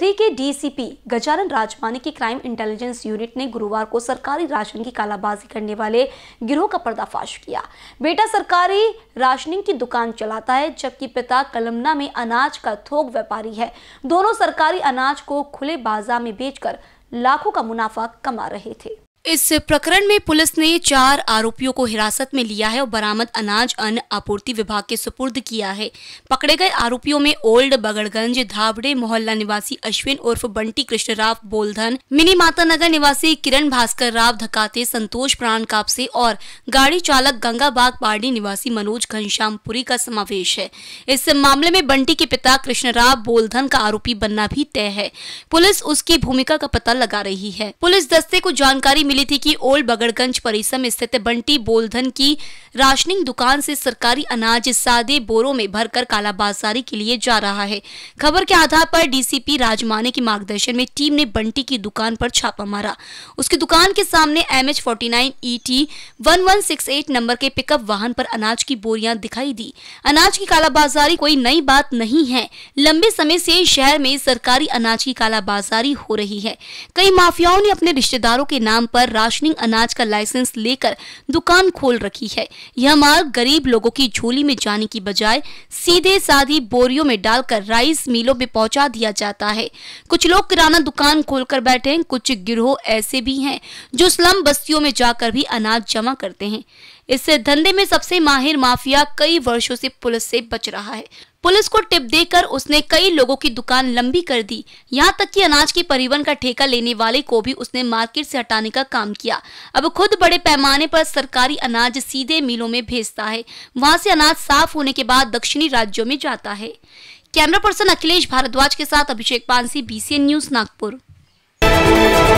three के DCP Gajanan राजमानी की crime intelligence unit ने गुरुवार को सरकारी राशन की कालाबाजी करने वाले गिरोह का पर्दाफाश किया बेटा सरकारी राशनिंग की दुकान चलाता है जबकि पिता कलमना में अनाज का थोक व्यापारी है दोनों सरकारी अनाज को खुले बाजार में बेचकर लाखों का मुनाफा कमा रहे थे इस प्रकरण में पुलिस ने चार आरोपियों को हिरासत में लिया है और बरामद अनाज अन्न आपूर्ति विभाग के सुपुर्द किया है पकड़े गए आरोपियों में ओल्ड बगड़गंज धाबड़े मोहल्ला निवासी अश्विन उर्फ बंटी कृष्ण राव बोलधन मिनी माता नगर निवासी किरण भास्कर राव धकाते संतोष प्राण कापसे और गाड़ी चालक गंगाबाग पार्डी निवासी मनोज घनश्यामपुरी का समावेश है इस मामले में बंटी के पिता कृष्ण राव बोलधन का आरोपी बनना भी तय है पुलिस उसकी भूमिका का पता लगा रही है पुलिस दस्ते को जानकारी मिली थी कि ओल्ड बगड़गंज परिसर में स्थित बंटी बोलधन की राशनिंग दुकान से सरकारी अनाज सादे बोरों में भरकर कालाबाजारी के लिए जा रहा है खबर के आधार पर डीसीपी राजमाने के मार्गदर्शन में टीम ने बंटी की दुकान पर छापा मारा उसकी दुकान के सामने M H forty nine E e T one one six eight number के पिकअप वाहन पर अनाज की बोरियां दिखाई दी अनाज की कालाबाजारी कोई नई बात नहीं है लंबे समय से शहर में सरकारी अनाज की कालाबाजारी हो रही है कई माफियाओं ने अपने रिश्तेदारों के नाम पर पर राशनिंग अनाज का लाइसेंस लेकर दुकान खोल रखी है यह माल गरीब लोगों की झोली में जाने की बजाय सीधे साधी बोरियों में डालकर राइस मिलों में पहुंचा दिया जाता है कुछ लोग किराना दुकान खोलकर बैठे हैं कुछ गिरोह ऐसे भी हैं जो स्लम बस्तियों में जाकर भी अनाज जमा करते हैं इस धंधे में सबसे माहिर माफिया कई वर्षों से पुलिस से बच रहा है पुलिस को टिप देकर उसने कई लोगों की दुकान लंबी कर दी यहाँ तक कि अनाज के परिवहन का ठेका लेने वाले को भी उसने मार्केट से हटाने का काम किया अब खुद बड़े पैमाने पर सरकारी अनाज सीधे मिलों में भेजता है वहां से अनाज साफ होने के बाद दक्षिणी राज्यों में जाता है कैमरा पर्सन अखिलेश भारद्वाज के साथ अभिषेक पानसी बीसीएन न्यूज नागपुर